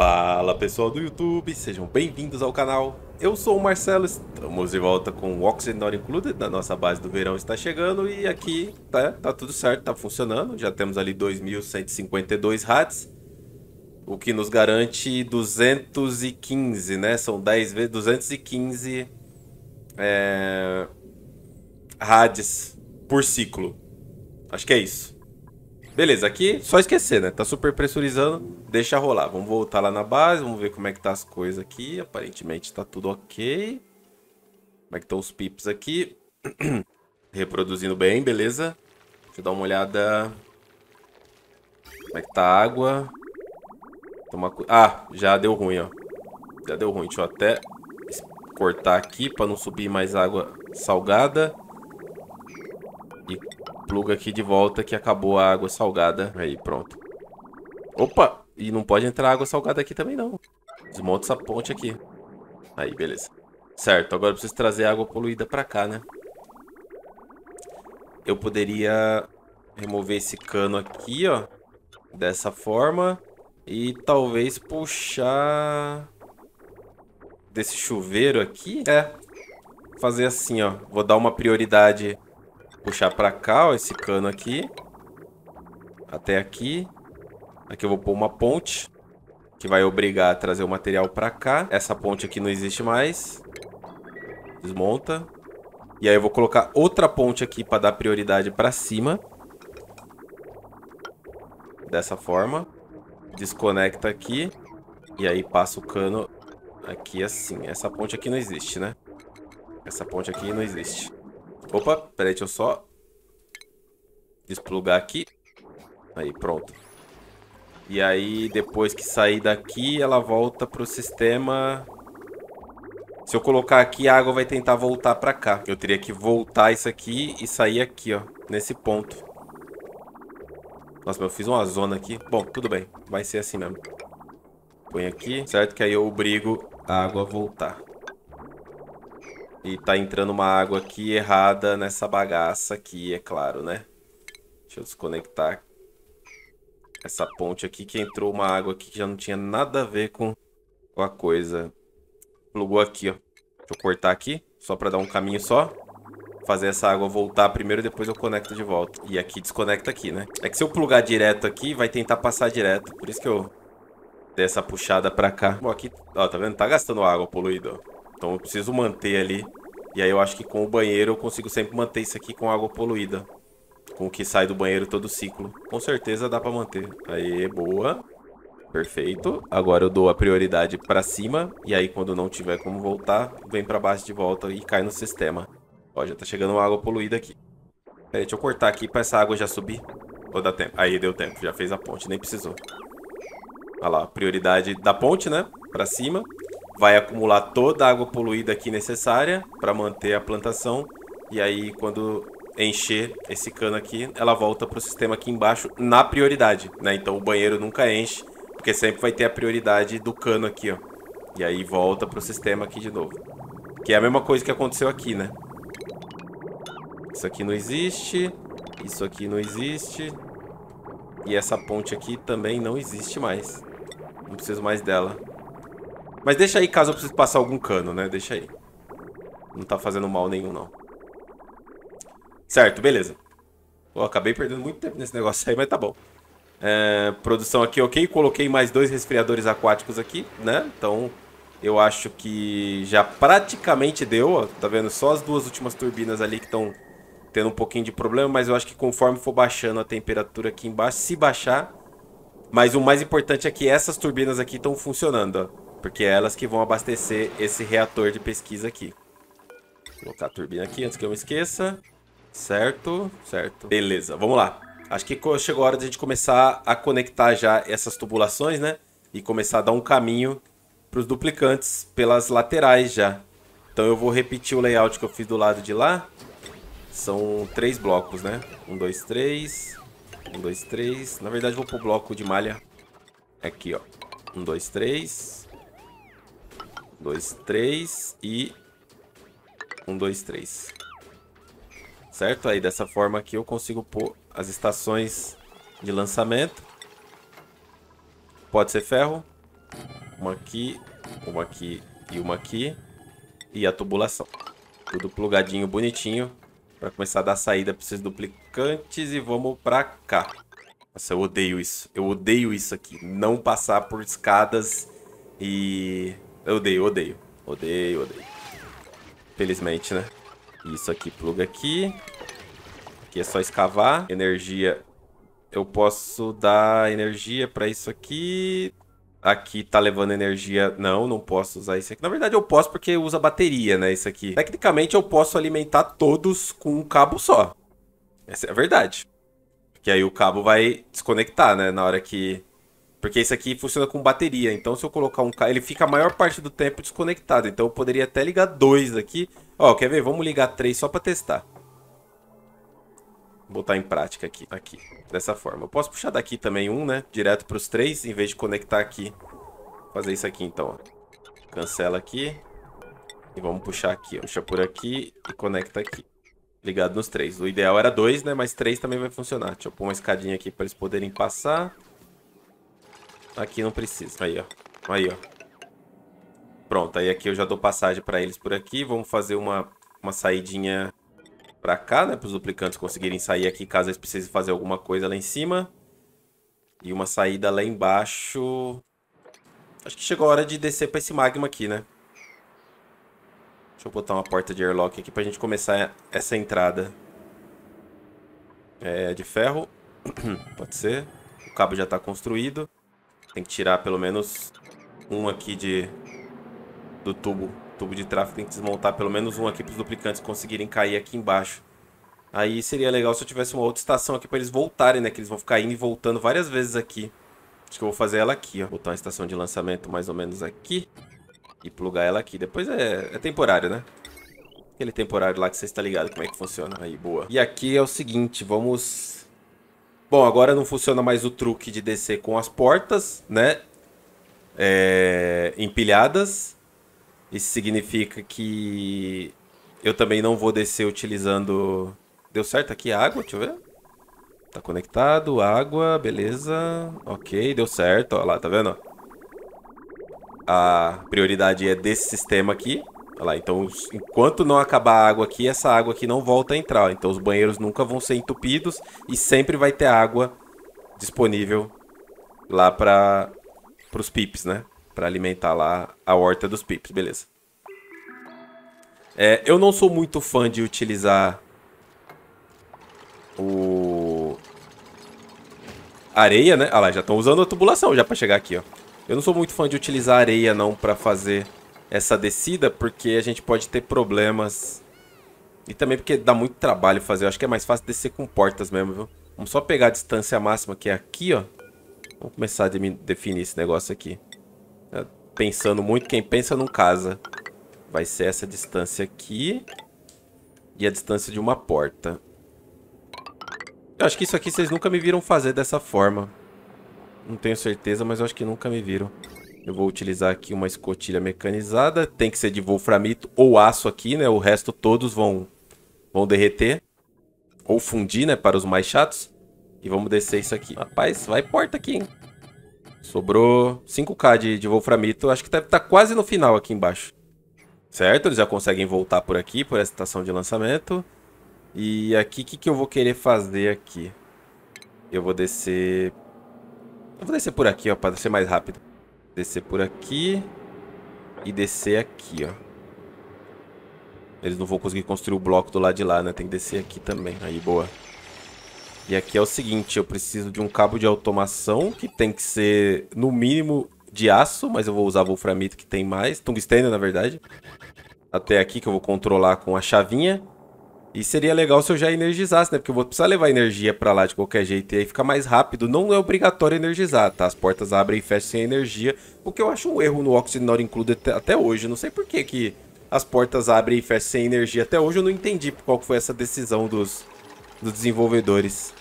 Fala pessoal do YouTube, sejam bem-vindos ao canal. Eu sou o Marcelo, estamos de volta com o Oxygen Not Included, da nossa base do verão está chegando e aqui tá, tá tudo certo, tá funcionando. Já temos ali 2.152 rats, o que nos garante 215, né? São 10 vezes 215 é, rades por ciclo. Acho que é isso. Beleza, aqui só esquecer, né? Tá super pressurizando, deixa rolar. Vamos voltar lá na base, vamos ver como é que tá as coisas aqui. Aparentemente tá tudo ok. Como é que estão os pips aqui? Reproduzindo bem, beleza. Deixa eu dar uma olhada. Como é que tá a água? Toma... Ah, já deu ruim, ó. Já deu ruim. Deixa eu até cortar aqui pra não subir mais água salgada pluga aqui de volta que acabou a água salgada. Aí, pronto. Opa! E não pode entrar água salgada aqui também, não. Desmonta essa ponte aqui. Aí, beleza. Certo, agora eu preciso trazer água poluída pra cá, né? Eu poderia remover esse cano aqui, ó. Dessa forma. E talvez puxar... Desse chuveiro aqui. É. Fazer assim, ó. Vou dar uma prioridade puxar pra cá, ó, esse cano aqui. Até aqui. Aqui eu vou pôr uma ponte. Que vai obrigar a trazer o material pra cá. Essa ponte aqui não existe mais. Desmonta. E aí eu vou colocar outra ponte aqui pra dar prioridade pra cima. Dessa forma. Desconecta aqui. E aí passa o cano aqui assim. Essa ponte aqui não existe, né? Essa ponte aqui não existe. Opa, peraí, deixa eu só desplugar aqui. Aí, pronto. E aí, depois que sair daqui, ela volta pro sistema... Se eu colocar aqui, a água vai tentar voltar pra cá. Eu teria que voltar isso aqui e sair aqui, ó. Nesse ponto. Nossa, eu fiz uma zona aqui. Bom, tudo bem. Vai ser assim mesmo. Põe aqui, certo? Que aí eu obrigo a água a voltar. E tá entrando uma água aqui errada nessa bagaça aqui, é claro, né? Deixa eu desconectar essa ponte aqui que entrou uma água aqui que já não tinha nada a ver com, a coisa. Plugou aqui, ó. Deixa eu cortar aqui, só pra dar um caminho só. Fazer essa água voltar primeiro e depois eu conecto de volta. E aqui desconecta aqui, né? É que se eu plugar direto aqui, vai tentar passar direto. Por isso que eu dei essa puxada pra cá. Bom, aqui... Ó, tá vendo? Tá gastando água poluída, ó. Então eu preciso manter ali. E aí eu acho que com o banheiro eu consigo sempre manter isso aqui com água poluída. Com o que sai do banheiro todo ciclo. Com certeza dá pra manter. Aí, boa. Perfeito. Agora eu dou a prioridade pra cima. E aí quando não tiver como voltar, vem pra baixo de volta e cai no sistema. Ó, já tá chegando uma água poluída aqui. Peraí, deixa eu cortar aqui pra essa água já subir. Ou dá tempo? Aí deu tempo, já fez a ponte, nem precisou. Olha lá, prioridade da ponte, né? Pra cima vai acumular toda a água poluída aqui necessária para manter a plantação. E aí, quando encher esse cano aqui, ela volta para o sistema aqui embaixo na prioridade, né? Então o banheiro nunca enche, porque sempre vai ter a prioridade do cano aqui, ó. E aí volta para o sistema aqui de novo. Que é a mesma coisa que aconteceu aqui, né? Isso aqui não existe, isso aqui não existe. E essa ponte aqui também não existe mais. Não preciso mais dela. Mas deixa aí caso eu precise passar algum cano, né? Deixa aí. Não tá fazendo mal nenhum, não. Certo, beleza. Pô, acabei perdendo muito tempo nesse negócio aí, mas tá bom. É, produção aqui ok. Coloquei mais dois resfriadores aquáticos aqui, né? Então, eu acho que já praticamente deu. Ó, tá vendo? Só as duas últimas turbinas ali que estão tendo um pouquinho de problema. Mas eu acho que conforme for baixando a temperatura aqui embaixo, se baixar... Mas o mais importante é que essas turbinas aqui estão funcionando, ó. Porque é elas que vão abastecer esse reator de pesquisa aqui. Vou colocar a turbina aqui antes que eu me esqueça. Certo, certo. Beleza, vamos lá. Acho que chegou a hora de a gente começar a conectar já essas tubulações, né? E começar a dar um caminho para os duplicantes pelas laterais já. Então eu vou repetir o layout que eu fiz do lado de lá. São três blocos, né? Um, dois, três. Um, dois, três. Na verdade, vou pro bloco de malha aqui, ó. Um, dois, três dois, três e... Um, dois, três. Certo? Aí dessa forma aqui eu consigo pôr as estações de lançamento. Pode ser ferro. Uma aqui, uma aqui e uma aqui. E a tubulação. Tudo plugadinho, bonitinho. Para começar a dar saída para esses duplicantes e vamos para cá. Nossa, eu odeio isso. Eu odeio isso aqui. Não passar por escadas e eu odeio, odeio. Odeio, odeio. Felizmente, né? Isso aqui pluga aqui. Aqui é só escavar. Energia. Eu posso dar energia pra isso aqui. Aqui tá levando energia. Não, não posso usar isso aqui. Na verdade, eu posso porque usa bateria, né? Isso aqui. Tecnicamente, eu posso alimentar todos com um cabo só. Essa é a verdade. Porque aí o cabo vai desconectar, né? Na hora que porque esse aqui funciona com bateria, então se eu colocar um ele fica a maior parte do tempo desconectado. Então eu poderia até ligar dois aqui. Ó, quer ver? Vamos ligar três só para testar. Vou botar em prática aqui, aqui, dessa forma. Eu posso puxar daqui também um, né? Direto para os três, em vez de conectar aqui. Vou fazer isso aqui então, ó. Cancela aqui. E vamos puxar aqui, ó. Puxa por aqui e conecta aqui. Ligado nos três. O ideal era dois, né? Mas três também vai funcionar. Deixa eu pôr uma escadinha aqui para eles poderem passar. Aqui não precisa. Aí, ó. Aí, ó. Pronto, aí aqui eu já dou passagem para eles por aqui. Vamos fazer uma, uma saidinha para cá, né? Para os duplicantes conseguirem sair aqui caso eles precisem fazer alguma coisa lá em cima. E uma saída lá embaixo. Acho que chegou a hora de descer para esse magma aqui, né? Deixa eu botar uma porta de airlock aqui para a gente começar essa entrada. É, de ferro. Pode ser. O cabo já está construído. Tem que tirar pelo menos um aqui de do tubo. Tubo de tráfego tem que desmontar pelo menos um aqui para os duplicantes conseguirem cair aqui embaixo. Aí seria legal se eu tivesse uma outra estação aqui para eles voltarem, né? Que eles vão ficar indo e voltando várias vezes aqui. Acho que eu vou fazer ela aqui, ó. Botar uma estação de lançamento mais ou menos aqui. E plugar ela aqui. Depois é, é temporário, né? Aquele temporário lá que vocês estão tá ligados como é que funciona. Aí, boa. E aqui é o seguinte, vamos Bom, agora não funciona mais o truque de descer com as portas, né? É, empilhadas. Isso significa que eu também não vou descer utilizando... Deu certo aqui a água? Deixa eu ver. Tá conectado, água, beleza. Ok, deu certo. Olha lá, tá vendo? A prioridade é desse sistema aqui. Olha lá, então enquanto não acabar a água aqui, essa água aqui não volta a entrar. Então os banheiros nunca vão ser entupidos e sempre vai ter água disponível lá para os pips, né? Para alimentar lá a horta dos pips, beleza. É, eu não sou muito fã de utilizar o areia, né? Olha lá, já estão usando a tubulação já para chegar aqui, ó. Eu não sou muito fã de utilizar areia não para fazer essa descida, porque a gente pode ter problemas. E também porque dá muito trabalho fazer. Eu acho que é mais fácil descer com portas mesmo, viu? Vamos só pegar a distância máxima que é aqui, ó. Vamos começar a de definir esse negócio aqui. Tá pensando muito, quem pensa não casa. Vai ser essa distância aqui. E a distância de uma porta. Eu acho que isso aqui vocês nunca me viram fazer dessa forma. Não tenho certeza, mas eu acho que nunca me viram. Eu vou utilizar aqui uma escotilha mecanizada. Tem que ser de wolframito ou aço aqui, né? O resto todos vão, vão derreter. Ou fundir, né? Para os mais chatos. E vamos descer isso aqui. Rapaz, vai porta aqui, hein? Sobrou 5k de, de wolframito. Acho que deve tá, estar tá quase no final aqui embaixo. Certo? Eles já conseguem voltar por aqui, por essa estação de lançamento. E aqui, o que, que eu vou querer fazer aqui? Eu vou descer... Eu vou descer por aqui, ó, para ser mais rápido. Descer por aqui. E descer aqui, ó. Eles não vão conseguir construir o bloco do lado de lá, né? Tem que descer aqui também. Aí, boa. E aqui é o seguinte, eu preciso de um cabo de automação que tem que ser, no mínimo, de aço, mas eu vou usar wolframito que tem mais, tungstênio, na verdade. Até aqui que eu vou controlar com a chavinha. E seria legal se eu já energizasse, né? Porque eu vou precisar levar energia para lá de qualquer jeito e aí fica mais rápido. Não é obrigatório energizar, tá? As portas abrem e fecham sem energia, o que eu acho um erro no Oxygen Not Included até hoje. Não sei por que, que as portas abrem e fecham sem energia. Até hoje eu não entendi qual foi essa decisão dos, dos desenvolvedores.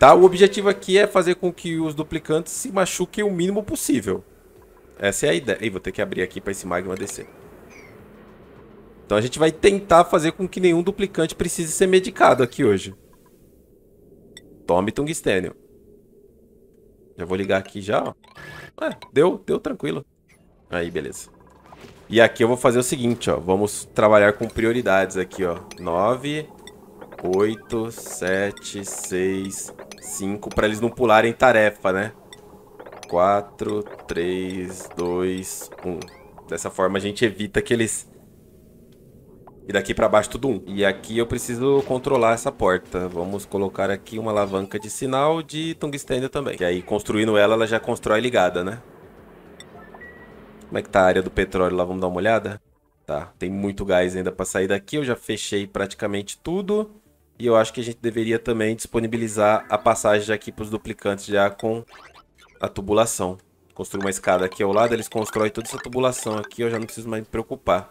Tá? O objetivo aqui é fazer com que os duplicantes se machuquem o mínimo possível. Essa é a ideia. Ih, vou ter que abrir aqui para esse magma descer. Então a gente vai tentar fazer com que nenhum duplicante precise ser medicado aqui hoje. Tome tungstênio. Já vou ligar aqui já, ó. É, deu, deu tranquilo. Aí, beleza. E aqui eu vou fazer o seguinte, ó. Vamos trabalhar com prioridades aqui, ó. 9, 8, 7, 6, 5. Pra eles não pularem tarefa, né? 4, 3, 2, 1. Dessa forma a gente evita que eles e daqui para baixo tudo um. E aqui eu preciso controlar essa porta. Vamos colocar aqui uma alavanca de sinal de tungstênio também. Que aí construindo ela, ela já constrói ligada, né? Como é que tá a área do petróleo lá? Vamos dar uma olhada? Tá, tem muito gás ainda para sair daqui. Eu já fechei praticamente tudo. E eu acho que a gente deveria também disponibilizar a passagem aqui para os duplicantes já com a tubulação. Construir uma escada aqui ao lado, eles constroem toda essa tubulação aqui, eu já não preciso mais me preocupar.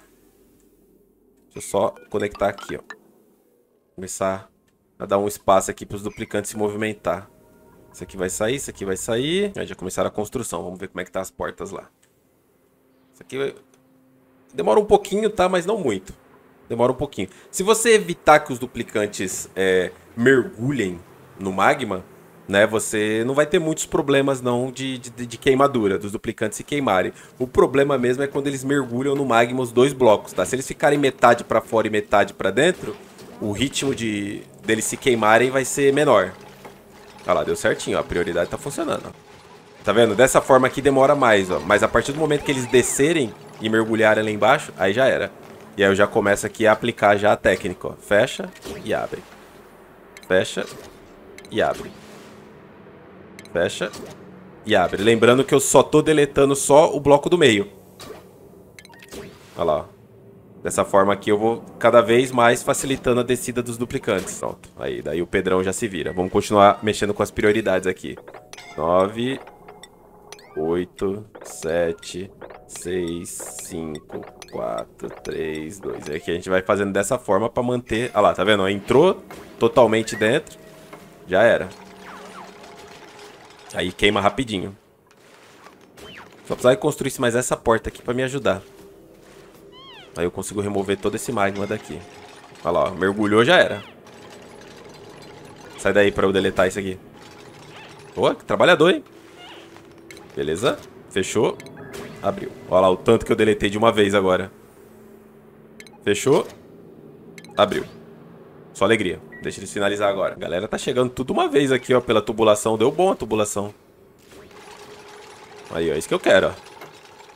Deixa eu só conectar aqui, ó. Começar a dar um espaço aqui para os duplicantes se movimentar. Isso aqui vai sair, isso aqui vai sair. Aí já começaram a construção. Vamos ver como é que tá as portas lá. Isso aqui demora um pouquinho, tá? Mas não muito. Demora um pouquinho. Se você evitar que os duplicantes é, mergulhem no magma, né? Você não vai ter muitos problemas não de, de, de, queimadura, dos duplicantes se queimarem. O problema mesmo é quando eles mergulham no magma os dois blocos, tá? Se eles ficarem metade para fora e metade para dentro, o ritmo de deles se queimarem vai ser menor. Olha lá, deu certinho, ó, a prioridade tá funcionando. Tá vendo? Dessa forma aqui demora mais, ó. Mas a partir do momento que eles descerem e mergulharem lá embaixo, aí já era. E aí eu já começo aqui a aplicar já a técnica, ó. Fecha e abre. Fecha e abre. Fecha. E abre. Lembrando que eu só tô deletando só o bloco do meio. Olha lá. Dessa forma aqui eu vou cada vez mais facilitando a descida dos duplicantes. Pronto. Aí, daí o Pedrão já se vira. Vamos continuar mexendo com as prioridades aqui. 9, 8, 7, 6, 5, 4, 3, 2. É que a gente vai fazendo dessa forma pra manter... Olha lá, tá vendo? Entrou totalmente dentro. Já era. Aí queima rapidinho. Só precisava que construísse mais essa porta aqui pra me ajudar. Aí eu consigo remover todo esse magma daqui. Olha lá, ó, mergulhou já era. Sai daí pra eu deletar isso aqui. Boa, que trabalhador, hein? Beleza, fechou. Abriu. Olha lá o tanto que eu deletei de uma vez agora. Fechou. Abriu. Só alegria. Deixa eles finalizar agora. A galera tá chegando tudo uma vez aqui, ó, pela tubulação. Deu bom a tubulação. Aí, ó, é isso que eu quero, ó.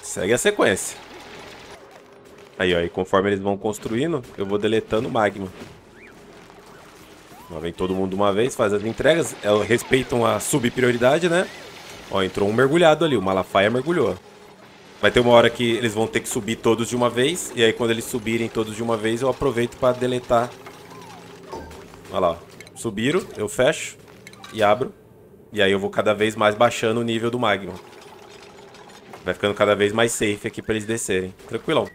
Segue a sequência. Aí, ó, e conforme eles vão construindo, eu vou deletando o magma. Ó, vem todo mundo uma vez, faz as entregas, é, respeitam a subprioridade, né? Ó, entrou um mergulhado ali, o Malafaia mergulhou. Vai ter uma hora que eles vão ter que subir todos de uma vez, e aí quando eles subirem todos de uma vez, eu aproveito para deletar Olha lá. Subiram, eu fecho e abro. E aí eu vou cada vez mais baixando o nível do magma. Vai ficando cada vez mais safe aqui pra eles descerem. Tranquilão.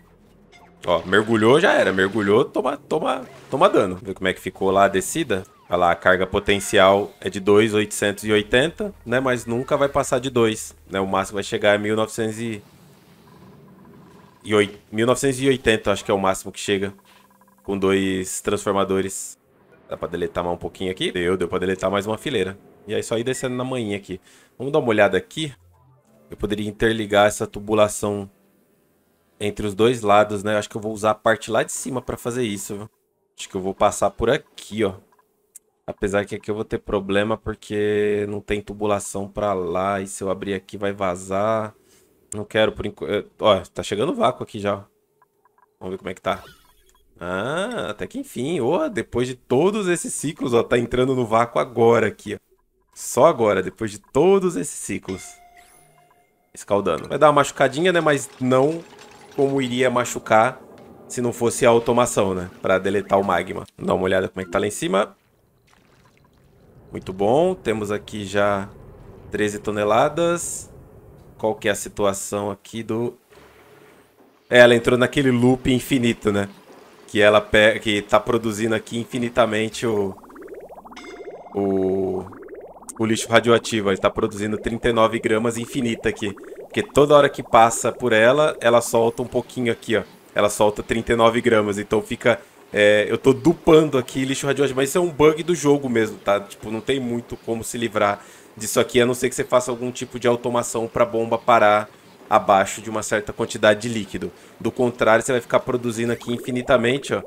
Ó, mergulhou, já era. Mergulhou, toma, toma, toma dano. Vê como é que ficou lá a descida. Olha lá, a carga potencial é de 2,880, né? Mas nunca vai passar de 2, né? O máximo vai chegar a 1900 e... E 1980, acho que é o máximo que chega com dois transformadores. Dá pra deletar mais um pouquinho aqui. Deu, deu pra deletar mais uma fileira. E aí só ir descendo na manhã aqui. Vamos dar uma olhada aqui. Eu poderia interligar essa tubulação entre os dois lados, né? acho que eu vou usar a parte lá de cima pra fazer isso, Acho que eu vou passar por aqui, ó. Apesar que aqui eu vou ter problema porque não tem tubulação pra lá. E se eu abrir aqui vai vazar. Não quero por enquanto. Eh, ó, tá chegando vácuo aqui já. Vamos ver como é que tá. Ah, até que enfim. ou oh, depois de todos esses ciclos, ó, tá entrando no vácuo agora aqui, ó. Só agora, depois de todos esses ciclos. Escaldando. Vai dar uma machucadinha, né? Mas não como iria machucar se não fosse a automação, né? Pra deletar o magma. Dá uma olhada como é que tá lá em cima. Muito bom. Temos aqui já 13 toneladas. Qual que é a situação aqui do... É, ela entrou naquele loop infinito, né? que ela que tá produzindo aqui infinitamente o o, o lixo radioativo. Está produzindo 39 gramas infinita aqui. Porque toda hora que passa por ela, ela solta um pouquinho aqui, ó. Ela solta 39 gramas. Então fica. É, eu tô dupando aqui lixo radioativo. Mas isso é um bug do jogo mesmo, tá? Tipo, não tem muito como se livrar disso aqui, a não ser que você faça algum tipo de automação a bomba parar abaixo de uma certa quantidade de líquido. Do contrário, você vai ficar produzindo aqui infinitamente, ó,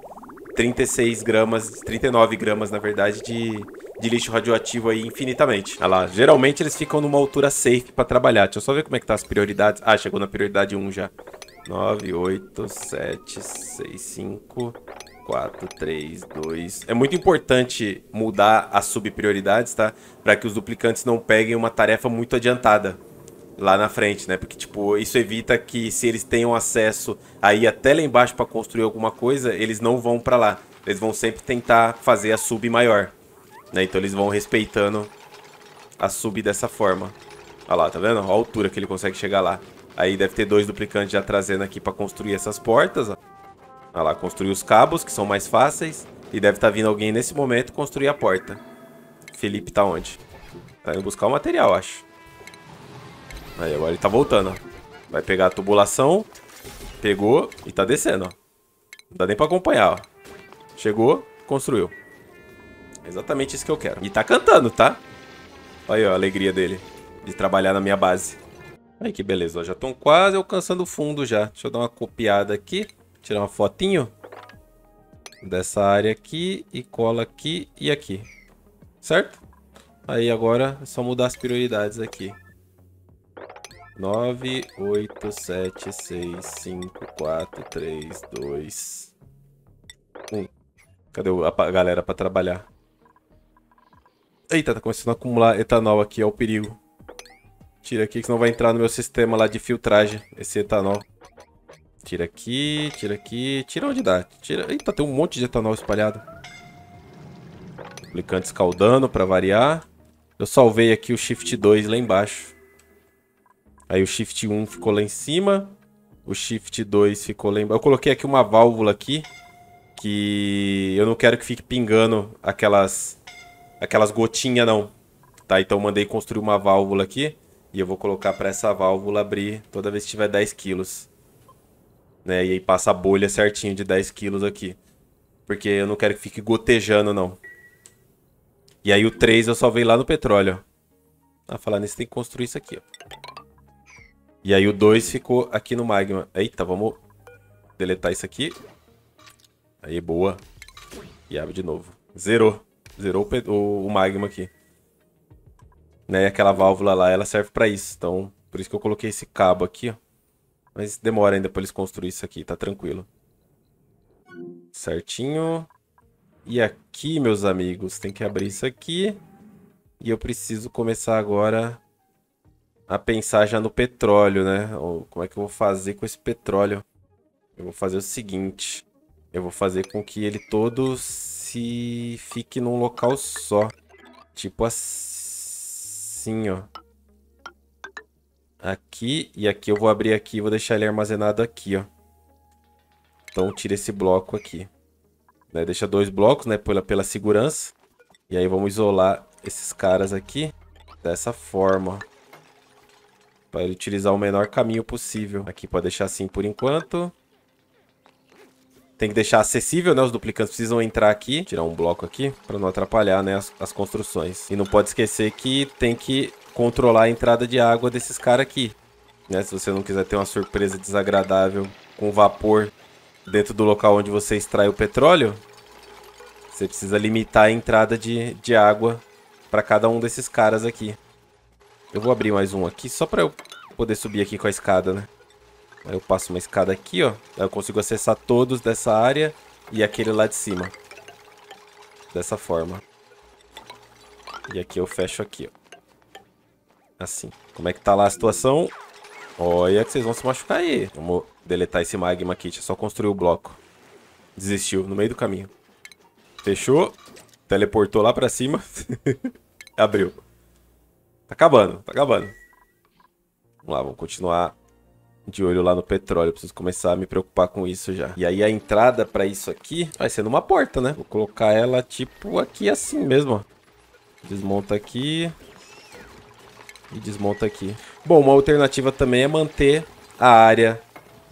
36 gramas, 39 gramas, na verdade, de, de lixo radioativo aí infinitamente. Olha lá, geralmente eles ficam numa altura safe para trabalhar. Deixa eu só ver como é que tá as prioridades. Ah, chegou na prioridade 1 já. 9, 8, 7, 6, 5, 4, 3, 2... É muito importante mudar as subprioridades, tá? Para que os duplicantes não peguem uma tarefa muito adiantada lá na frente, né? Porque, tipo, isso evita que se eles tenham acesso aí até lá embaixo para construir alguma coisa, eles não vão para lá. Eles vão sempre tentar fazer a sub maior, né? Então eles vão respeitando a sub dessa forma. Olha lá, tá vendo? Olha a altura que ele consegue chegar lá. Aí deve ter dois duplicantes já trazendo aqui para construir essas portas, ó. Olha lá, construir os cabos, que são mais fáceis. E deve estar tá vindo alguém nesse momento construir a porta. Felipe tá onde? Tá indo buscar o material, acho. Aí, agora ele tá voltando, ó. Vai pegar a tubulação. Pegou e tá descendo, ó. Não dá nem pra acompanhar, ó. Chegou, construiu. É exatamente isso que eu quero. E tá cantando, tá? Olha aí, ó, a alegria dele de trabalhar na minha base. Aí que beleza, ó. Já estão quase alcançando o fundo já. Deixa eu dar uma copiada aqui. Tirar uma fotinho dessa área aqui e cola aqui e aqui. Certo? Aí agora é só mudar as prioridades aqui nove oito sete seis cinco quatro três dois um Cadê a galera pra trabalhar? Eita, tá começando a acumular etanol aqui, é o perigo. Tira aqui, que senão vai entrar no meu sistema lá de filtragem, esse etanol. Tira aqui, tira aqui, tira onde dá. Tira... Eita, tem um monte de etanol espalhado. Duplicante escaldando pra variar. Eu salvei aqui o Shift 2 lá embaixo. Aí o Shift 1 ficou lá em cima. O Shift 2 ficou lá embaixo. Eu coloquei aqui uma válvula aqui. Que eu não quero que fique pingando aquelas, aquelas gotinhas, não. Tá, então mandei construir uma válvula aqui. E eu vou colocar para essa válvula abrir toda vez que tiver 10 quilos. Né? E aí passa a bolha certinho de 10 quilos aqui. Porque eu não quero que fique gotejando, não. E aí o 3 eu só veio lá no petróleo. Ah, falar nisso, tem que construir isso aqui, ó. E aí o 2 ficou aqui no magma. Eita, vamos deletar isso aqui. Aí, boa. E abre de novo. Zerou. Zerou o, o magma aqui. Né, aquela válvula lá, ela serve pra isso. Então, por isso que eu coloquei esse cabo aqui, ó. Mas demora ainda pra eles construir isso aqui, tá tranquilo. Certinho. E aqui, meus amigos, tem que abrir isso aqui. E eu preciso começar agora a pensar já no petróleo, né? Ou como é que eu vou fazer com esse petróleo? Eu vou fazer o seguinte. Eu vou fazer com que ele todo se fique num local só. Tipo assim, ó. Aqui e aqui eu vou abrir aqui e vou deixar ele armazenado aqui, ó. Então tira esse bloco aqui. Né? Deixa dois blocos, né? Pela, pela segurança. E aí vamos isolar esses caras aqui dessa forma, ó. Para ele utilizar o menor caminho possível. Aqui pode deixar assim por enquanto. Tem que deixar acessível, né? Os duplicantes precisam entrar aqui. Tirar um bloco aqui para não atrapalhar, né? As, as construções. E não pode esquecer que tem que controlar a entrada de água desses caras aqui. Né? Se você não quiser ter uma surpresa desagradável com vapor dentro do local onde você extrai o petróleo, você precisa limitar a entrada de, de água para cada um desses caras aqui. Eu vou abrir mais um aqui só pra eu poder subir aqui com a escada, né? Aí eu passo uma escada aqui, ó. Aí eu consigo acessar todos dessa área e aquele lá de cima. Dessa forma. E aqui eu fecho aqui, ó. Assim. Como é que tá lá a situação? Olha que vocês vão se machucar aí. Vamos deletar esse magma aqui. Deixa eu só construir o bloco. Desistiu no meio do caminho. Fechou. Teleportou lá pra cima. Abriu. Tá acabando, tá acabando. Vamos lá, vamos continuar de olho lá no petróleo. Preciso começar a me preocupar com isso já. E aí a entrada para isso aqui vai ser numa porta, né? Vou colocar ela tipo aqui assim mesmo, ó. Desmonta aqui. E desmonta aqui. Bom, uma alternativa também é manter a área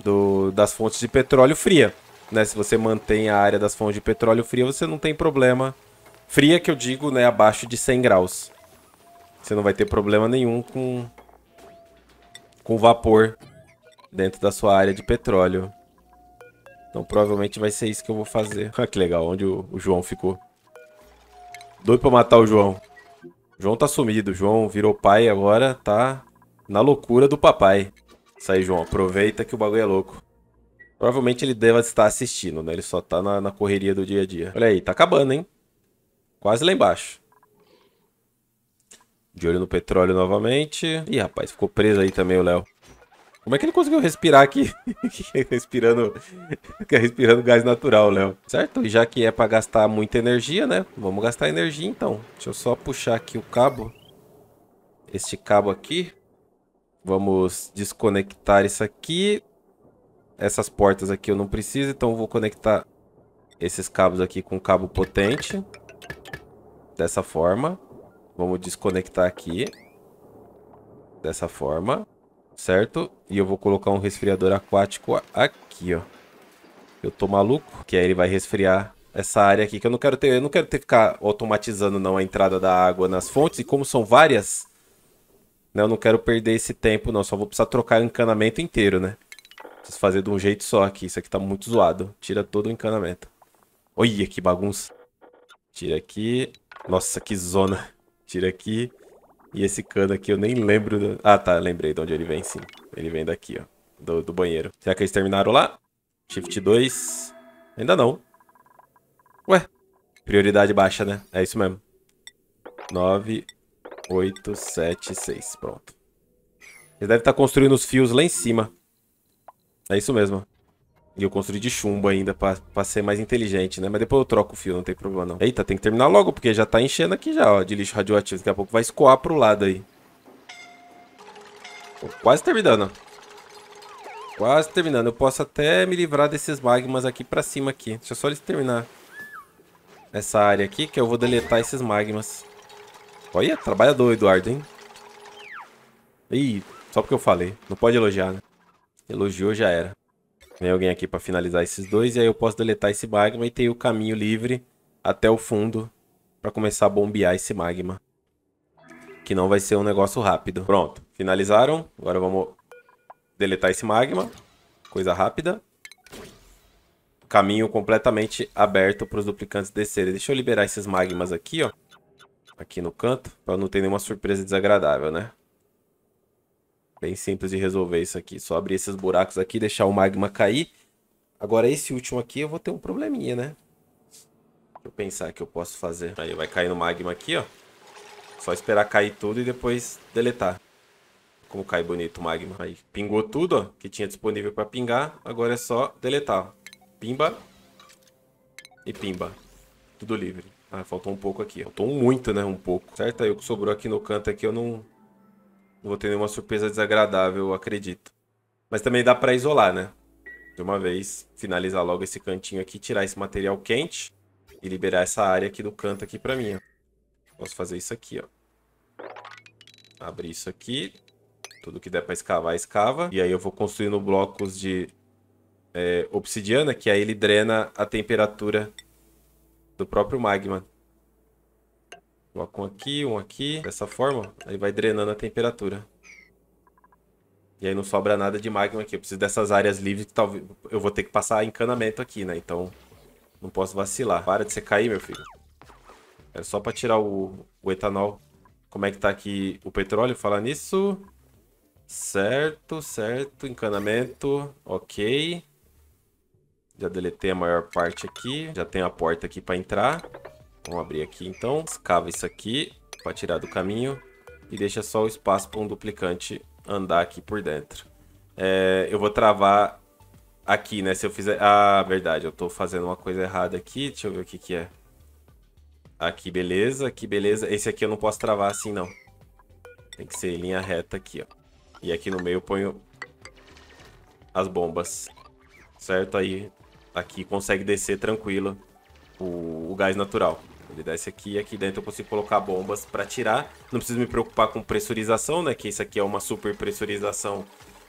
do, das fontes de petróleo fria. Né? Se você mantém a área das fontes de petróleo fria, você não tem problema. Fria que eu digo, né, abaixo de 100 graus. Você não vai ter problema nenhum com, com vapor dentro da sua área de petróleo. Então provavelmente vai ser isso que eu vou fazer. Olha ah, que legal, onde o, o João ficou. Doido pra matar o João. O João tá sumido. O João virou pai agora, tá na loucura do papai. Isso aí, João. Aproveita que o bagulho é louco. Provavelmente ele deva estar assistindo, né? Ele só tá na, na correria do dia a dia. Olha aí, tá acabando, hein? Quase lá embaixo. De olho no petróleo novamente. Ih, rapaz, ficou preso aí também o Léo. Como é que ele conseguiu respirar aqui? respirando, respirando gás natural, Léo. Certo? E já que é para gastar muita energia, né? Vamos gastar energia então. Deixa eu só puxar aqui o cabo. Este cabo aqui. Vamos desconectar isso aqui. Essas portas aqui eu não preciso, então vou conectar esses cabos aqui com cabo potente. Dessa forma. Vamos desconectar aqui. Dessa forma. Certo? E eu vou colocar um resfriador aquático aqui, ó. Eu tô maluco. Que aí ele vai resfriar essa área aqui. Que eu não quero ter. Eu não quero ter ficar automatizando não a entrada da água nas fontes. E como são várias. Né, eu não quero perder esse tempo, não. Só vou precisar trocar o encanamento inteiro, né? Preciso fazer de um jeito só aqui. Isso aqui tá muito zoado. Tira todo o encanamento. Olha que bagunça. Tira aqui. Nossa, que zona. Tira aqui. E esse cano aqui eu nem lembro... Do... Ah, tá, lembrei de onde ele vem, sim. Ele vem daqui, ó. Do, do banheiro. Será que eles terminaram lá? Shift 2. Ainda não. Ué. Prioridade baixa, né? É isso mesmo. 9, 8, 7, 6. Pronto. Eles deve estar construindo os fios lá em cima. É isso mesmo. E eu construí de chumbo ainda pra, pra ser mais inteligente, né? Mas depois eu troco o fio, não tem problema não. Eita, tem que terminar logo, porque já tá enchendo aqui já, ó, de lixo radioativo. Daqui a pouco vai escoar pro lado aí. Tô quase terminando, Quase terminando. Eu posso até me livrar desses magmas aqui pra cima aqui. Deixa só eles terminar essa área aqui, que eu vou deletar esses magmas. Olha, trabalhador, Eduardo, hein? Ih, só porque eu falei. Não pode elogiar, né? Elogiou, já era. Tem alguém aqui para finalizar esses dois, e aí eu posso deletar esse magma e ter o caminho livre até o fundo para começar a bombear esse magma. Que não vai ser um negócio rápido. Pronto, finalizaram. Agora vamos deletar esse magma. Coisa rápida. Caminho completamente aberto para os duplicantes descerem. Deixa eu liberar esses magmas aqui, ó. Aqui no canto, para não ter nenhuma surpresa desagradável, né? Bem simples de resolver isso aqui. Só abrir esses buracos aqui, deixar o magma cair. Agora esse último aqui eu vou ter um probleminha, né? Deixa eu pensar que eu posso fazer. Aí vai cair no magma aqui, ó. Só esperar cair tudo e depois deletar. Como cai bonito o magma. Aí pingou tudo, ó, que tinha disponível pra pingar. Agora é só deletar. Pimba. E pimba. Tudo livre. Ah, faltou um pouco aqui. Faltou muito, né? Um pouco. Certo? Aí o que sobrou aqui no canto aqui eu não, não vou ter nenhuma surpresa desagradável, acredito. Mas também dá para isolar, né? De uma vez, finalizar logo esse cantinho aqui, tirar esse material quente e liberar essa área aqui do canto aqui para mim, ó. Posso fazer isso aqui, ó. Abrir isso aqui. Tudo que der para escavar, escava. E aí eu vou construindo blocos de é, obsidiana, que aí ele drena a temperatura do próprio magma. Coloca um aqui, um aqui. Dessa forma, aí vai drenando a temperatura. E aí não sobra nada de magma aqui. Eu preciso dessas áreas livres que talvez... Eu vou ter que passar encanamento aqui, né? Então, não posso vacilar. Para de você cair, meu filho. É só pra tirar o, o etanol. Como é que tá aqui o petróleo? Falar nisso... Certo, certo. Encanamento, ok. Já deletei a maior parte aqui. Já tem a porta aqui para entrar. Vamos abrir aqui então. Escava isso aqui para tirar do caminho. E deixa só o espaço para um duplicante andar aqui por dentro. É, eu vou travar aqui, né? Se eu fizer... Ah, verdade. Eu estou fazendo uma coisa errada aqui. Deixa eu ver o que que é. Aqui, beleza. Aqui, beleza. Esse aqui eu não posso travar assim, não. Tem que ser linha reta aqui, ó. E aqui no meio eu ponho as bombas. Certo? Aí aqui consegue descer tranquilo o, o gás natural. Ele desce aqui e aqui dentro eu consigo colocar bombas para tirar. Não preciso me preocupar com pressurização, né? Que isso aqui é uma super pressurização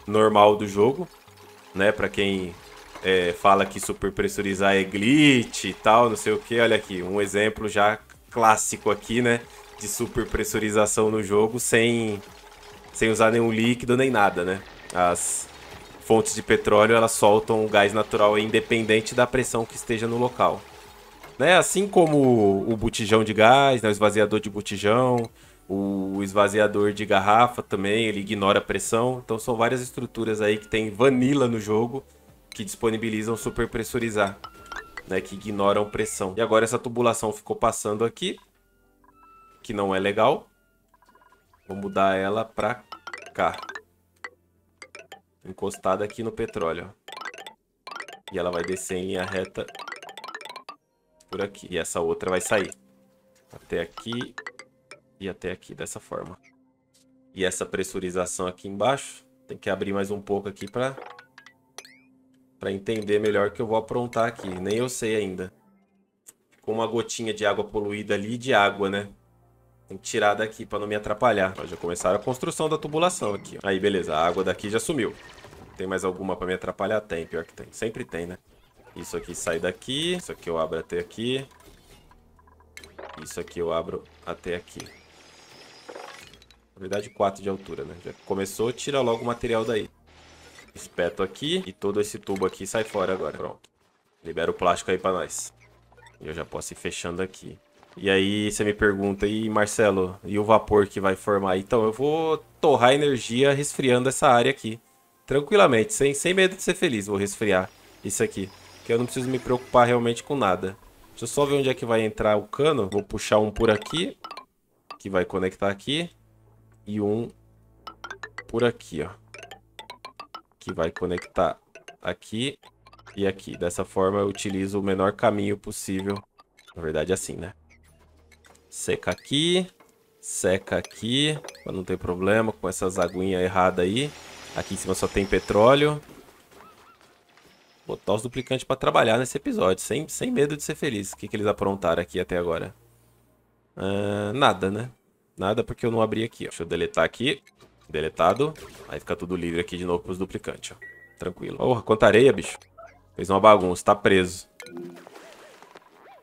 normal do jogo, né? Para quem é, fala que super pressurizar é glitch e tal, não sei o que. Olha aqui, um exemplo já clássico aqui, né? De super pressurização no jogo sem, sem usar nenhum líquido nem nada, né? As fontes de petróleo, elas soltam o gás natural independente da pressão que esteja no local. Né? Assim como o botijão de gás, né? o esvaziador de botijão, o esvaziador de garrafa também, ele ignora a pressão. Então são várias estruturas aí que tem vanilla no jogo que disponibilizam super pressurizar, né? que ignoram pressão. E agora essa tubulação ficou passando aqui, que não é legal. Vou mudar ela pra cá. Encostada aqui no petróleo. E ela vai descer em linha reta por aqui. E essa outra vai sair. Até aqui e até aqui, dessa forma. E essa pressurização aqui embaixo, tem que abrir mais um pouco aqui para para entender melhor o que eu vou aprontar aqui. Nem eu sei ainda. Com uma gotinha de água poluída ali de água, né? Tem que tirar daqui para não me atrapalhar. Ó, já começaram a construção da tubulação aqui. Ó. Aí, beleza. A água daqui já sumiu. Tem mais alguma para me atrapalhar? Tem, pior que tem. Sempre tem, né? Isso aqui sai daqui. Isso aqui eu abro até aqui. Isso aqui eu abro até aqui. Na verdade, 4 de altura, né? Já começou, tira logo o material daí. Espeto aqui e todo esse tubo aqui sai fora agora. Pronto. Libera o plástico aí pra nós. E eu já posso ir fechando aqui. E aí você me pergunta, e Marcelo, e o vapor que vai formar? Então, eu vou torrar energia resfriando essa área aqui. Tranquilamente, sem, sem medo de ser feliz, vou resfriar isso aqui. Que eu não preciso me preocupar realmente com nada. Deixa eu só ver onde é que vai entrar o cano. Vou puxar um por aqui. Que vai conectar aqui. E um por aqui, ó. Que vai conectar aqui e aqui. Dessa forma eu utilizo o menor caminho possível. Na verdade é assim, né? Seca aqui. Seca aqui. Pra não ter problema com essas aguinhas erradas aí. Aqui em cima só tem petróleo. Botar os duplicantes para trabalhar nesse episódio, sem, sem medo de ser feliz. O que, que eles aprontaram aqui até agora? Uh, nada, né? Nada porque eu não abri aqui, ó. Deixa eu deletar aqui. Deletado. Aí fica tudo livre aqui de novo pros duplicantes, ó. Tranquilo. Porra, quanta areia, bicho. Fez uma bagunça, tá preso.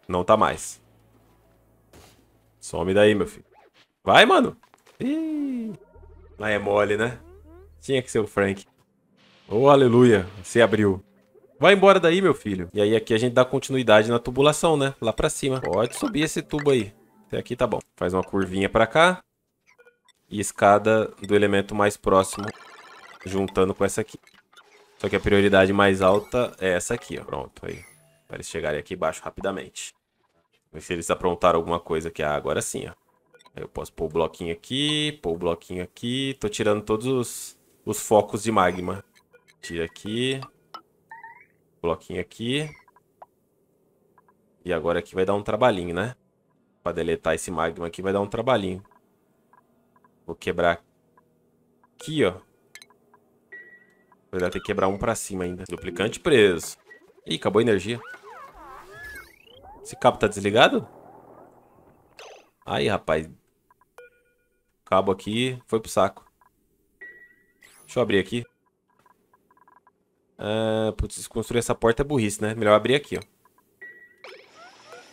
Não tá mais. Some daí, meu filho. Vai, mano. Lá é mole, né? Tinha que ser o Frank. Oh, aleluia. Você abriu. Vai embora daí, meu filho. E aí aqui a gente dá continuidade na tubulação, né? Lá pra cima. Pode subir esse tubo aí. Até aqui tá bom. Faz uma curvinha pra cá. E escada do elemento mais próximo. Juntando com essa aqui. Só que a prioridade mais alta é essa aqui, ó. Pronto, aí. Pra eles chegarem aqui embaixo rapidamente. Ver se eles aprontaram alguma coisa aqui. Ah, agora sim, ó. Aí eu posso pôr o bloquinho aqui, pôr o bloquinho aqui. Tô tirando todos os, os focos de magma. Tira aqui. Bloquinho aqui. E agora aqui vai dar um trabalhinho, né? Pra deletar esse magma aqui vai dar um trabalhinho. Vou quebrar aqui, ó. Vou ter que quebrar um pra cima ainda. Duplicante preso. Ih, acabou a energia. Esse cabo tá desligado? Aí, rapaz. cabo aqui foi pro saco. Deixa eu abrir aqui. Ah, putz, desconstruir essa porta é burrice, né? Melhor abrir aqui, ó.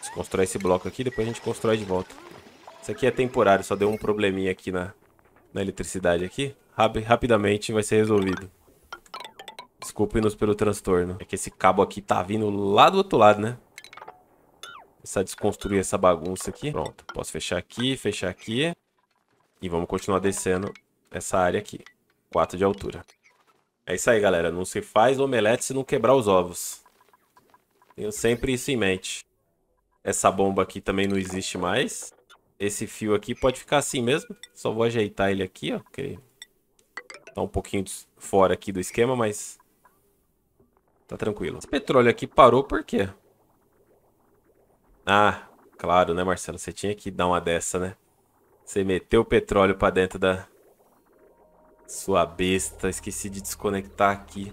Desconstrói esse bloco aqui, depois a gente constrói de volta. Isso aqui é temporário, só deu um probleminha aqui na, na eletricidade aqui. Rap rapidamente vai ser resolvido. Desculpem-nos pelo transtorno. É que esse cabo aqui tá vindo lá do outro lado, né? Começar a desconstruir essa bagunça aqui. Pronto, posso fechar aqui, fechar aqui. E vamos continuar descendo essa área aqui. 4 de altura. É isso aí, galera. Não se faz omelete se não quebrar os ovos. Tenho sempre isso em mente. Essa bomba aqui também não existe mais. Esse fio aqui pode ficar assim mesmo. Só vou ajeitar ele aqui, ó. Que ele tá um pouquinho fora aqui do esquema, mas... Tá tranquilo. Esse petróleo aqui parou por quê? Ah, claro, né, Marcelo? Você tinha que dar uma dessa, né? Você meteu o petróleo pra dentro da, sua besta, esqueci de desconectar aqui.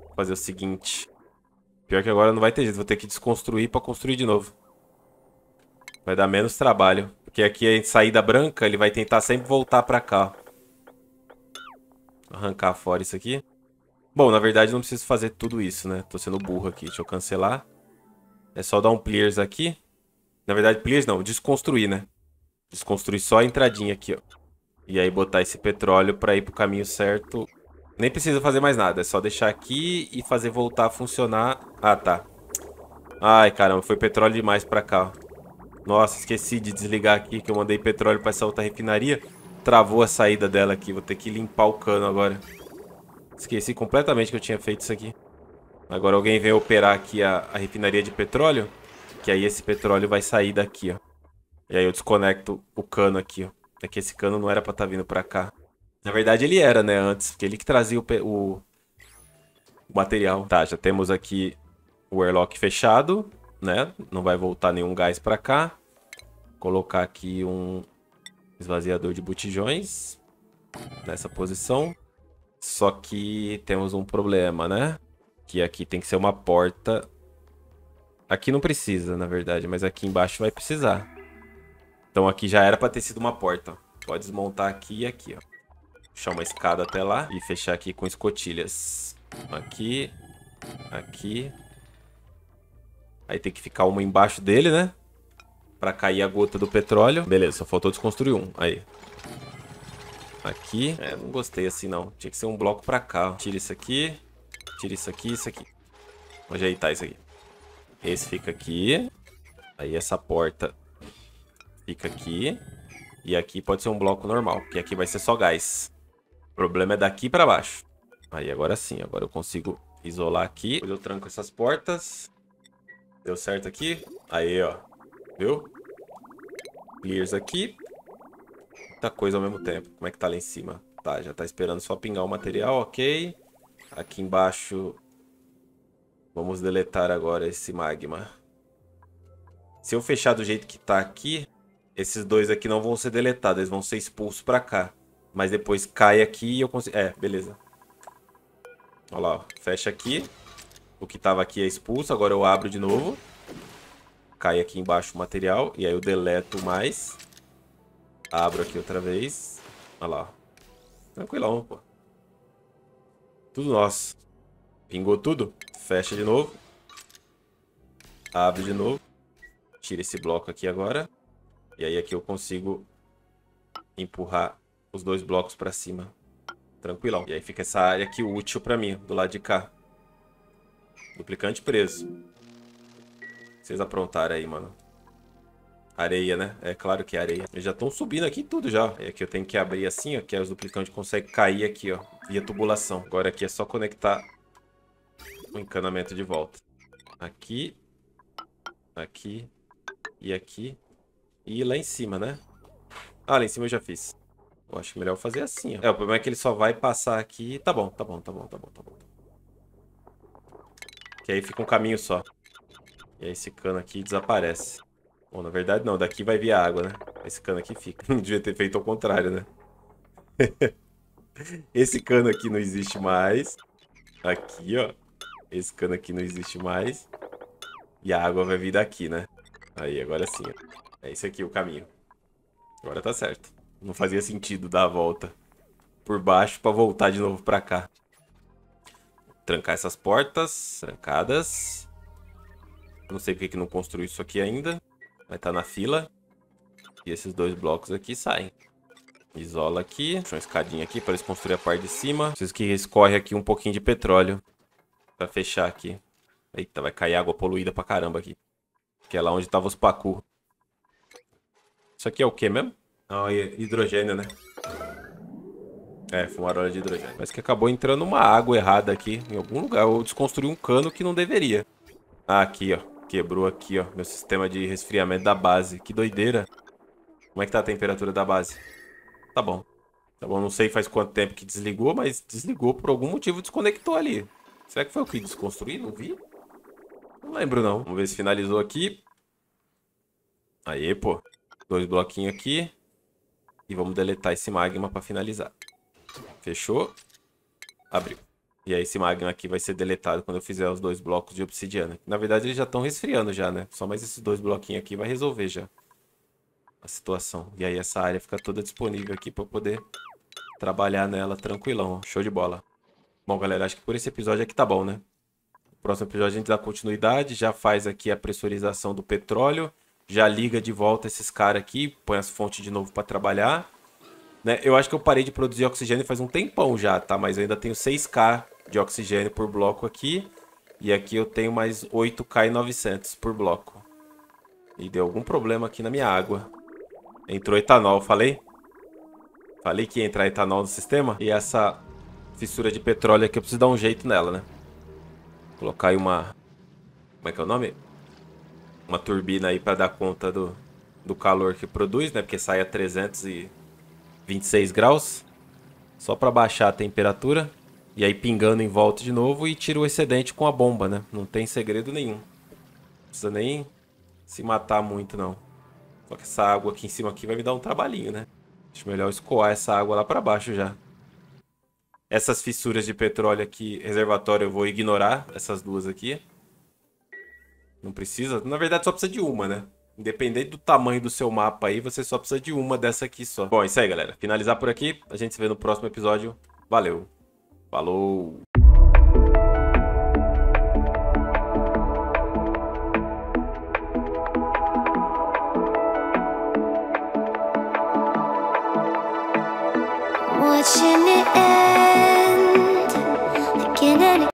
Vou fazer o seguinte. Pior que agora não vai ter jeito, vou ter que desconstruir para construir de novo. Vai dar menos trabalho. Porque aqui a saída branca, ele vai tentar sempre voltar pra cá. Arrancar fora isso aqui. Bom, na verdade não preciso fazer tudo isso, né? Tô sendo burro aqui. Deixa eu cancelar. É só dar um pliers aqui. Na verdade, pliers não. Desconstruir, né? Desconstruir só a entradinha aqui, ó. E aí botar esse petróleo para ir pro caminho certo. Nem precisa fazer mais nada, é só deixar aqui e fazer voltar a funcionar. Ah, tá. Ai, caramba, foi petróleo demais pra cá. Nossa, esqueci de desligar aqui que eu mandei petróleo pra essa outra refinaria. Travou a saída dela aqui, vou ter que limpar o cano agora. Esqueci completamente que eu tinha feito isso aqui. Agora alguém vem operar aqui a, a refinaria de petróleo, que aí esse petróleo vai sair daqui, ó. E aí eu desconecto o cano aqui, ó. É que esse cano não era pra estar tá vindo pra cá. Na verdade, ele era, né, antes. Porque ele que trazia o, o, o material. Tá, já temos aqui o airlock fechado, né? Não vai voltar nenhum gás pra cá. Colocar aqui um esvaziador de botijões. Nessa posição. Só que temos um problema, né? Que aqui tem que ser uma porta. Aqui não precisa, na verdade, mas aqui embaixo vai precisar. Então aqui já era para ter sido uma porta. Pode desmontar aqui e aqui, ó. Puxar uma escada até lá e fechar aqui com escotilhas. Aqui, aqui. Aí tem que ficar uma embaixo dele, né? Pra cair a gota do petróleo. Beleza, só faltou desconstruir um. Aí. Aqui. É, não gostei assim, não. Tinha que ser um bloco pra cá. Tira isso aqui. Tira isso aqui isso aqui. Vamos ajeitar isso aqui. Esse fica aqui. Aí essa porta Fica aqui. E aqui pode ser um bloco normal, porque aqui vai ser só gás. O problema é daqui para baixo. Aí, agora sim. Agora eu consigo isolar aqui. Depois eu tranco essas portas. Deu certo aqui. Aí, ó. Viu? Clears aqui. Muita coisa ao mesmo tempo. Como é que tá lá em cima? Tá, já tá esperando só pingar o material, ok. Aqui embaixo... Vamos deletar agora esse magma. Se eu fechar do jeito que tá aqui, esses dois aqui não vão ser deletados, eles vão ser expulsos pra cá. Mas depois cai aqui e eu consigo... É, beleza. Olha lá, ó. fecha aqui. O que tava aqui é expulso, agora eu abro de novo. Cai aqui embaixo o material e aí eu deleto mais. Abro aqui outra vez. Olha lá. Tranquilão, pô. Tudo nosso. Pingou tudo. Fecha de novo. Abre de novo. Tira esse bloco aqui agora. E aí aqui eu consigo empurrar os dois blocos para cima. Tranquilão. E aí fica essa área aqui útil para mim, do lado de cá. Duplicante preso. Vocês aprontaram aí, mano. Areia, né? É claro que é areia. Eles já estão subindo aqui tudo já. E aqui eu tenho que abrir assim, ó. Que os duplicantes conseguem cair aqui, ó. Via tubulação. Agora aqui é só conectar o encanamento de volta. Aqui. Aqui. E aqui. E lá em cima, né? Ah, lá em cima eu já fiz. Eu acho melhor fazer assim, ó. É, o problema é que ele só vai passar aqui... Tá bom, tá bom, tá bom, tá bom, tá bom. Que aí fica um caminho só. E aí esse cano aqui desaparece. Bom, na verdade não, daqui vai vir a água, né? Esse cano aqui fica. Não devia ter feito ao contrário, né? esse cano aqui não existe mais. Aqui, ó. Esse cano aqui não existe mais. E a água vai vir daqui, né? Aí, agora sim, ó. É esse aqui o caminho. Agora tá certo. Não fazia sentido dar a volta por baixo pra voltar de novo pra cá. Trancar essas portas. Trancadas. Não sei porque que não construiu isso aqui ainda. Vai estar tá na fila. E esses dois blocos aqui saem. Isola aqui. Deixa uma escadinha aqui para eles construírem a parte de cima. Preciso que escorre aqui um pouquinho de petróleo. Pra fechar aqui. Eita, vai cair água poluída pra caramba aqui. Que é lá onde tava os pacu. Isso aqui é o que mesmo? Ah, hidrogênio, né? É, fumarola de hidrogênio. Parece que acabou entrando uma água errada aqui. Em algum lugar. Eu desconstruí um cano que não deveria. Ah, aqui, ó. Quebrou aqui, ó. Meu sistema de resfriamento da base. Que doideira. Como é que tá a temperatura da base? Tá bom. Tá bom, não sei faz quanto tempo que desligou, mas desligou por algum motivo desconectou ali. Será que foi o que desconstruí? Não vi? Não lembro, não. Vamos ver se finalizou aqui. Aí, pô. Dois bloquinhos aqui. E vamos deletar esse magma para finalizar. Fechou. Abriu. E aí esse magma aqui vai ser deletado quando eu fizer os dois blocos de obsidiana. Na verdade, eles já estão resfriando já, né? Só mais esses dois bloquinhos aqui vai resolver já a situação. E aí essa área fica toda disponível aqui para poder trabalhar nela tranquilão. Show de bola. Bom, galera, acho que por esse episódio aqui tá bom, né? No próximo episódio a gente dá continuidade, já faz aqui a pressurização do petróleo já liga de volta esses caras aqui, põe as fontes de novo para trabalhar. Né? Eu acho que eu parei de produzir oxigênio faz um tempão já, tá? Mas eu ainda tenho 6K de oxigênio por bloco aqui. E aqui eu tenho mais 8K e 900 por bloco. E deu algum problema aqui na minha água. Entrou etanol, falei? Falei que ia entrar etanol no sistema. E essa fissura de petróleo aqui, eu preciso dar um jeito nela, né? Colocar aí uma... Como é que é o nome? uma turbina aí para dar conta do, do calor que produz, né? Porque sai a 326 graus, só para baixar a temperatura. E aí pingando em volta de novo e tira o excedente com a bomba, né? Não tem segredo nenhum. Não precisa nem se matar muito, não. Só que essa água aqui em cima aqui vai me dar um trabalhinho, né? Acho melhor escoar essa água lá para baixo já. Essas fissuras de petróleo aqui, reservatório, eu vou ignorar. Essas duas aqui. Não precisa, na verdade só precisa de uma, né? Independente do tamanho do seu mapa aí, você só precisa de uma dessa aqui só. Bom, é isso aí, galera. Finalizar por aqui. A gente se vê no próximo episódio. Valeu. Falou. watching it end.